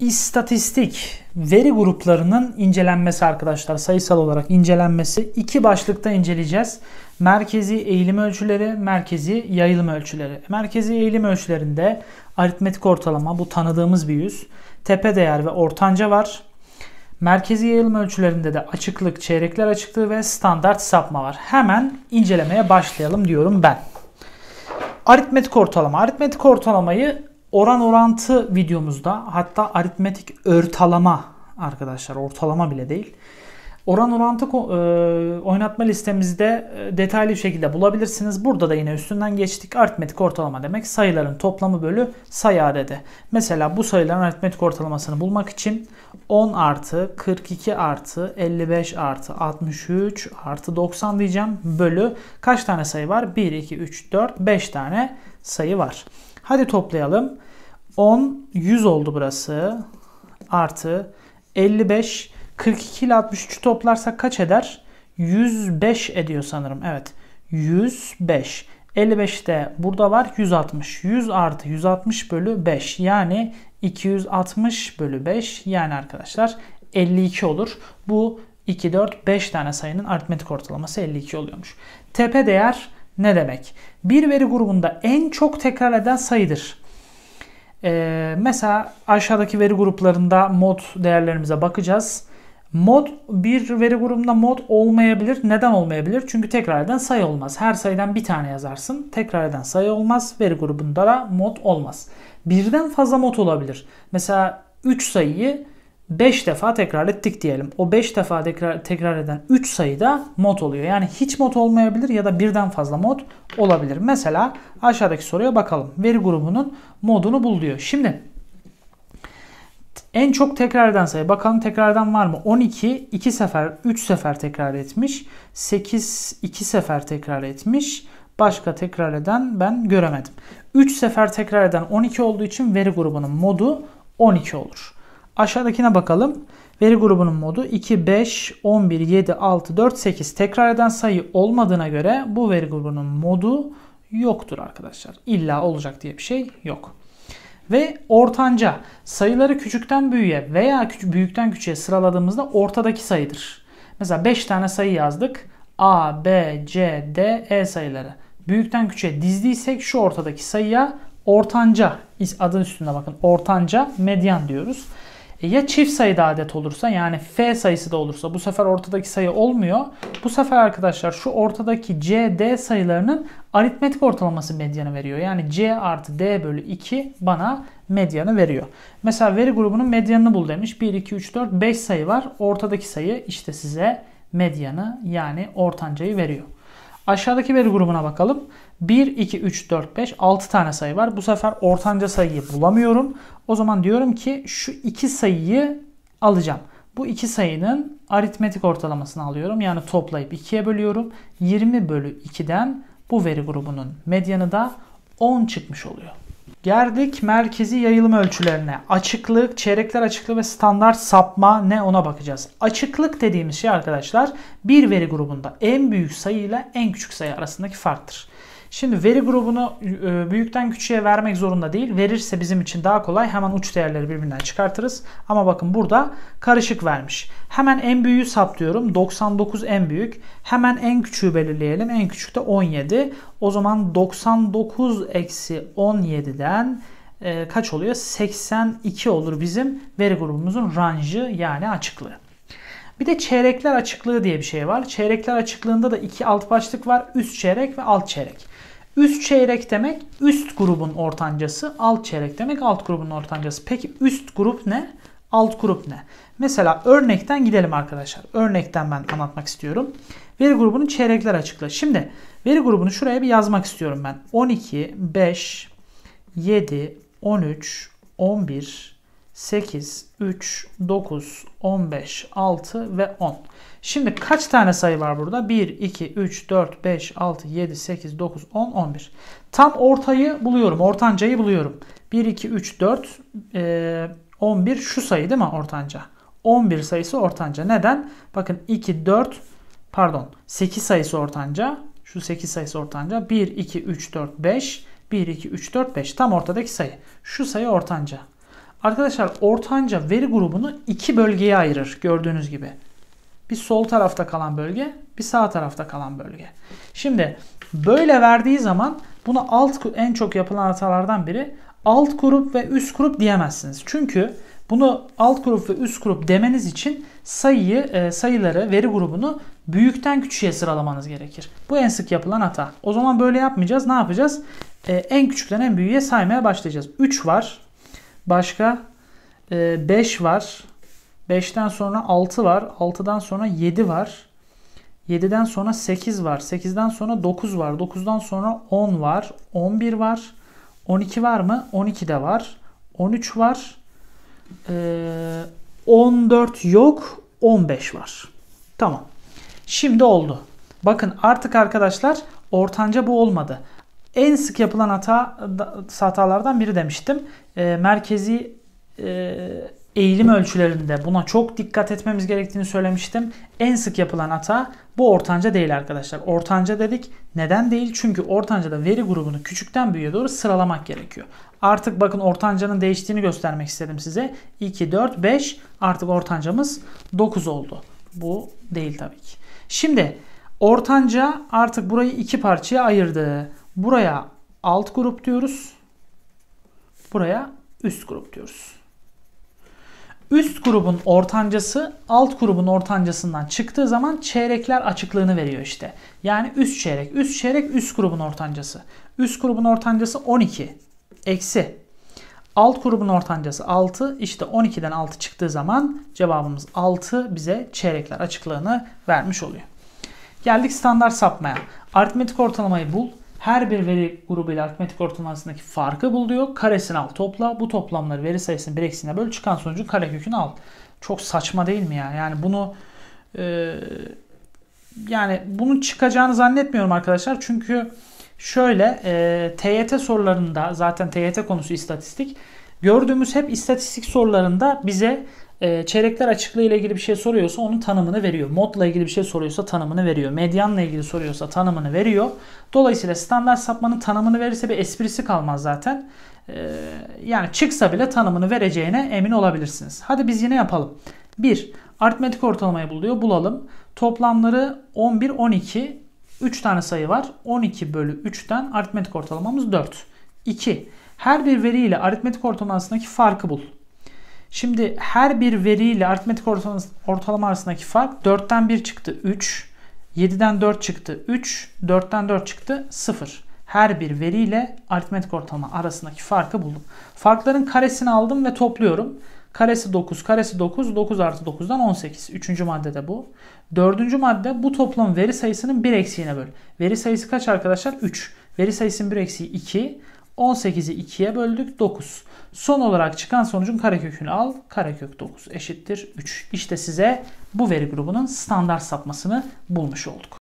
İstatistik veri gruplarının incelenmesi arkadaşlar sayısal olarak incelenmesi iki başlıkta inceleyeceğiz. Merkezi eğilim ölçüleri, merkezi yayılım ölçüleri. Merkezi eğilim ölçülerinde aritmetik ortalama bu tanıdığımız bir yüz. Tepe değer ve ortanca var. Merkezi yayılım ölçülerinde de açıklık, çeyrekler açıklığı ve standart sapma var. Hemen incelemeye başlayalım diyorum ben. Aritmetik ortalama. Aritmetik ortalamayı Oran orantı videomuzda hatta aritmetik örtalama arkadaşlar ortalama bile değil. Oran orantı e, oynatma listemizde e, detaylı bir şekilde bulabilirsiniz. Burada da yine üstünden geçtik. Aritmetik ortalama demek sayıların toplamı bölü sayı adedi. Mesela bu sayıların aritmetik ortalamasını bulmak için 10 artı 42 artı 55 artı 63 artı 90 diyeceğim. Bölü kaç tane sayı var? 1, 2, 3, 4, 5 tane sayı var. Hadi toplayalım. 10, 100 oldu burası. Artı 55, 42 ile 63'ü toplarsak kaç eder? 105 ediyor sanırım. Evet. 105. 55 de burada var 160. 100 artı 160 bölü 5 yani 260 bölü 5 yani arkadaşlar 52 olur. Bu 2, 4, 5 tane sayının aritmetik ortalaması 52 oluyormuş. Tepe değer ne demek? Bir veri grubunda en çok tekrar eden sayıdır. Ee, mesela aşağıdaki veri gruplarında mod değerlerimize bakacağız. Mod bir veri grubunda mod olmayabilir. Neden olmayabilir? Çünkü tekrar eden sayı olmaz. Her sayıdan bir tane yazarsın. Tekrar eden sayı olmaz. Veri grubunda da mod olmaz. Birden fazla mod olabilir. Mesela 3 sayıyı 5 defa tekrar ettik diyelim. O 5 defa tekrar, tekrar eden 3 sayıda mod oluyor. Yani hiç mod olmayabilir ya da birden fazla mod olabilir. Mesela aşağıdaki soruya bakalım. Veri grubunun modunu bul diyor. Şimdi en çok tekrar eden sayı. Bakalım tekrardan var mı? 12 2 sefer 3 sefer tekrar etmiş. 8 2 sefer tekrar etmiş. Başka tekrar eden ben göremedim. 3 sefer tekrar eden 12 olduğu için veri grubunun modu 12 olur. Aşağıdakine bakalım. Veri grubunun modu 2, 5, 11, 7, 6, 4, 8 tekrar eden sayı olmadığına göre bu veri grubunun modu yoktur arkadaşlar. İlla olacak diye bir şey yok. Ve ortanca sayıları küçükten büyüğe veya büyükten küçüğe sıraladığımızda ortadaki sayıdır. Mesela 5 tane sayı yazdık. A, B, C, D, E sayıları. Büyükten küçüğe dizdiysek şu ortadaki sayıya ortanca adı üstünde bakın ortanca medyan diyoruz. E, ya çift sayıda adet olursa yani F sayısı da olursa bu sefer ortadaki sayı olmuyor. Bu sefer arkadaşlar şu ortadaki C, D sayılarının aritmetik ortalaması medyanı veriyor. Yani C artı D bölü 2 bana medyanı veriyor. Mesela veri grubunun medyanını bul demiş. 1, 2, 3, 4, 5 sayı var. Ortadaki sayı işte size medyanı yani ortancayı veriyor. Aşağıdaki veri grubuna bakalım. 1, 2, 3, 4, 5, 6 tane sayı var. Bu sefer ortanca sayıyı bulamıyorum. O zaman diyorum ki şu iki sayıyı alacağım. Bu iki sayının aritmetik ortalamasını alıyorum. Yani toplayıp 2'ye bölüyorum. 20 bölü 2'den bu veri grubunun medyanı da 10 çıkmış oluyor. Gerdik merkezi yayılım ölçülerine. Açıklık, çeyrekler açıklığı ve standart sapma ne ona bakacağız. Açıklık dediğimiz şey arkadaşlar bir veri grubunda en büyük sayı ile en küçük sayı arasındaki farktır. Şimdi veri grubunu e, büyükten küçüğe vermek zorunda değil. Verirse bizim için daha kolay. Hemen uç değerleri birbirinden çıkartırız. Ama bakın burada karışık vermiş. Hemen en büyüğü saptıyorum. 99 en büyük. Hemen en küçüğü belirleyelim. En küçük de 17. O zaman 99 eksi 17'den e, kaç oluyor? 82 olur bizim veri grubumuzun ranjı yani açıklığı. Bir de çeyrekler açıklığı diye bir şey var. Çeyrekler açıklığında da iki alt başlık var. Üst çeyrek ve alt çeyrek. Üst çeyrek demek üst grubun ortancası, alt çeyrek demek alt grubun ortancası. Peki üst grup ne? Alt grup ne? Mesela örnekten gidelim arkadaşlar. Örnekten ben anlatmak istiyorum. Veri grubunu çeyrekler açıkla. Şimdi veri grubunu şuraya bir yazmak istiyorum ben. 12, 5, 7, 13, 11, 8, 3, 9, 15, 6 ve 10. Şimdi kaç tane sayı var burada? 1, 2, 3, 4, 5, 6, 7, 8, 9, 10, 11. Tam ortayı buluyorum. Ortancayı buluyorum. 1, 2, 3, 4, 11 şu sayı değil mi ortanca? 11 sayısı ortanca. Neden? Bakın 2, 4, pardon 8 sayısı ortanca. Şu 8 sayısı ortanca. 1, 2, 3, 4, 5. 1, 2, 3, 4, 5. Tam ortadaki sayı. Şu sayı ortanca. Arkadaşlar ortanca veri grubunu iki bölgeye ayırır gördüğünüz gibi. Bir sol tarafta kalan bölge, bir sağ tarafta kalan bölge. Şimdi böyle verdiği zaman bunu alt en çok yapılan hatalardan biri alt grup ve üst grup diyemezsiniz. Çünkü bunu alt grup ve üst grup demeniz için sayıyı, e, sayıları, veri grubunu büyükten küçüğe sıralamanız gerekir. Bu en sık yapılan hata. O zaman böyle yapmayacağız. Ne yapacağız? E, en küçükten en büyüğe saymaya başlayacağız. 3 var. Başka 5 ee, var. 5'ten sonra 6 var. 6'dan sonra 7 var. 7'den sonra 8 var. 8'den sonra 9 var. 9'dan sonra 10 var. 11 var. 12 var mı? 12 de var. 13 var. 14 ee, yok. 15 var. Tamam. Şimdi oldu. Bakın artık arkadaşlar ortanca bu olmadı. En sık yapılan hata hatalardan biri demiştim. E, merkezi e, eğilim ölçülerinde buna çok dikkat etmemiz gerektiğini söylemiştim. En sık yapılan hata bu ortanca değil arkadaşlar. Ortanca dedik. Neden değil? Çünkü ortancada veri grubunu küçükten büyüğe doğru sıralamak gerekiyor. Artık bakın ortancanın değiştiğini göstermek istedim size. 2, 4, 5 artık ortancamız 9 oldu. Bu değil tabii ki. Şimdi ortanca artık burayı iki parçaya ayırdı. Buraya alt grup diyoruz. Buraya üst grup diyoruz. Üst grubun ortancası alt grubun ortancasından çıktığı zaman çeyrekler açıklığını veriyor işte. Yani üst çeyrek, üst çeyrek üst grubun ortancası. Üst grubun ortancası 12. Eksi. Alt grubun ortancası 6. İşte 12'den 6 çıktığı zaman cevabımız 6 bize çeyrekler açıklığını vermiş oluyor. Geldik standart sapmaya. Aritmetik ortalamayı bul her bir veri grubu ile aritmetik ortalamasındaki farkı bul diyor. Karesini al topla. Bu toplamları veri sayısının bir eksiğine böl. Çıkan sonucu karekökünü al. Çok saçma değil mi ya? Yani bunu e, yani bunun çıkacağını zannetmiyorum arkadaşlar. Çünkü şöyle e, TYT sorularında zaten TYT konusu istatistik. Gördüğümüz hep istatistik sorularında bize e, çeyrekler açıklığı ile ilgili bir şey soruyorsa onun tanımını veriyor. Modla ilgili bir şey soruyorsa tanımını veriyor. Medyanla ilgili soruyorsa tanımını veriyor. Dolayısıyla standart sapmanın tanımını verirse bir esprisi kalmaz zaten. E, yani çıksa bile tanımını vereceğine emin olabilirsiniz. Hadi biz yine yapalım. 1. Aritmetik ortalamayı buluyor. Bulalım. Toplamları 11, 12. 3 tane sayı var. 12 bölü 3'ten aritmetik ortalamamız 4. 2. Her bir veri ile aritmetik ortalamasındaki farkı bul. Şimdi her bir veriyle aritmetik ortalama arasındaki fark 4'ten 1 çıktı 3, 7'den 4 çıktı 3, 4'ten 4 çıktı 0. Her bir veriyle aritmetik ortalama arasındaki farkı buldum. Farkların karesini aldım ve topluyorum. Karesi 9, karesi 9, 9 artı 9'dan 18. Üçüncü maddede bu. Dördüncü madde bu toplam veri sayısının 1 eksiğine böl. Veri sayısı kaç arkadaşlar? 3. Veri sayısının 1 eksiği 2. 18'i 2'ye böldük 9. Son olarak çıkan sonucun karekökünü al. Karekök 9 eşittir 3. İşte size bu veri grubunun standart sapmasını bulmuş olduk.